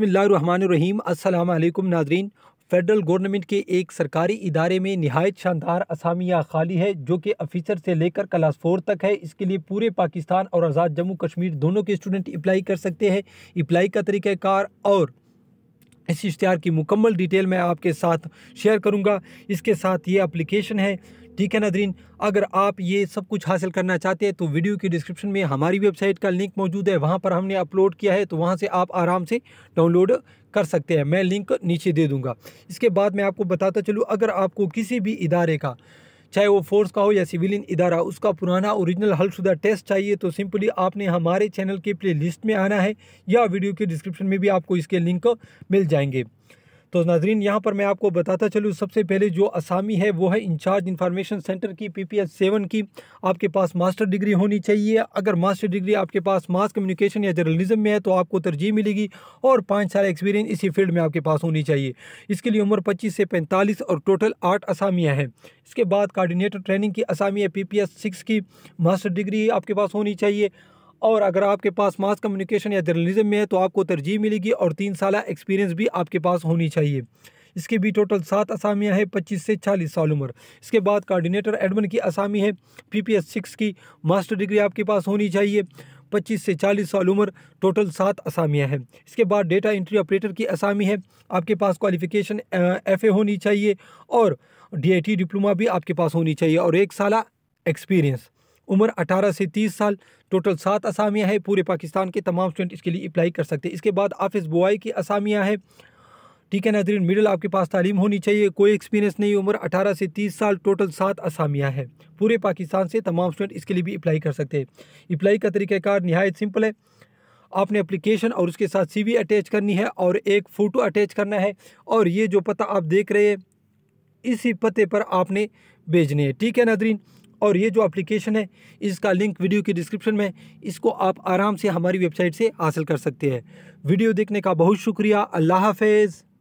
बसमीम अल्लाम नाजरीन फेडरल गवर्नमेंट के एक सरकारी इदारे में नहायत शानदार असामिया खाली है जो कि अफिसर से लेकर क्लास फोर तक है इसके लिए पूरे पाकिस्तान और आज़ाद जम्मू कश्मीर दोनों के स्टूडेंट अप्लाई कर सकते हैं अप्लाई का तरीक़ाकार और इस इश्तहार की मुकम्मल डिटेल मैं आपके साथ शेयर करूँगा इसके साथ ये अप्लीकेशन है ठीक है नदरीन अगर आप ये सब कुछ हासिल करना चाहते हैं तो वीडियो की डिस्क्रिप्शन में हमारी वेबसाइट का लिंक मौजूद है वहाँ पर हमने अपलोड किया है तो वहाँ से आप आराम से डाउनलोड कर सकते हैं मैं लिंक नीचे दे दूँगा इसके बाद मैं आपको बताता चलूँ अगर आपको किसी भी इदारे का चाहे वो फोर्स का हो या सिविलियन इदारा उसका पुराना ओरिजिनल हलशुदा टेस्ट चाहिए तो सिंपली आपने हमारे चैनल के प्ले लिस्ट में आना है या वीडियो के डिस्क्रिप्शन में भी आपको इसके लिंक मिल जाएंगे तो नाजरीन यहाँ पर मैं आपको बताता चलूँ सबसे पहले जो असामी है वो है इंचार्ज इंफॉर्मेशन सेंटर की पी पी एस सेवन की आपके पास मास्टर डिग्री होनी चाहिए अगर मास्टर डिग्री आपके पास मास कम्युनिकेशन या जर्नलिज्म में है तो आपको तरजीह मिलेगी और पाँच साल एक्सपीरियंस इसी फील्ड में आपके पास होनी चाहिए इसके लिए उम्र पच्चीस से पैंतालीस और टोटल आठ असामियाँ हैं इसके बाद कॉर्डिनेटर ट्रेनिंग की असामी है पी पी एस सिक्स की मास्टर डिग्री आपके पास होनी चाहिए और अगर आपके पास मास कम्युनिकेशन या जर्नलिज्म में है तो आपको तरजीह मिलेगी और तीन साल एक्सपीरियंस भी आपके पास होनी चाहिए इसके भी टोटल सात असामियाँ हैं पच्चीस से चालीस साल उम्र इसके बाद कोऑर्डिनेटर एडमिन की असामी है पी पी एस सिक्स की मास्टर डिग्री आपके पास होनी चाहिए पच्चीस से चालीस साल उम्र टोटल सात असामियाँ हैं इसके बाद डेटा एंट्री ऑपरेटर की असामी है आपके पास क्वालिफिकेशन एफ ए होनी चाहिए और डी आई टी डिप्लोमा भी आपके पास होनी चाहिए और एक साल एक्सपीरियंस उम्र 18 से 30 साल टोटल सात असामियाँ हैं पूरे पाकिस्तान के तमाम स्टूडेंट इसके लिए अप्लाई कर सकते हैं इसके बाद आफिस बुआई की असामियाँ हैं ठीक है नाजरीन मिडिल आपके पास तालीम होनी चाहिए कोई एक्सपीरियंस नहीं उम्र 18 से 30 साल टोटल सात असामियाँ हैं पूरे पाकिस्तान से तमाम स्टूडेंट इसके लिए भी अप्लाई कर सकते हैं अप्लाई का तरीक़ाकार नहायत सिंपल है आपने अप्लीकेशन और उसके साथ सी अटैच करनी है और एक फ़ोटो अटैच करना है और ये जो पता आप देख रहे हैं इसी पते पर आपने भेजने हैं ठीक है नाजरीन और ये जो एप्लीकेशन है इसका लिंक वीडियो की डिस्क्रिप्शन में इसको आप आराम से हमारी वेबसाइट से हासिल कर सकते हैं वीडियो देखने का बहुत शुक्रिया अल्लाह हाफिज़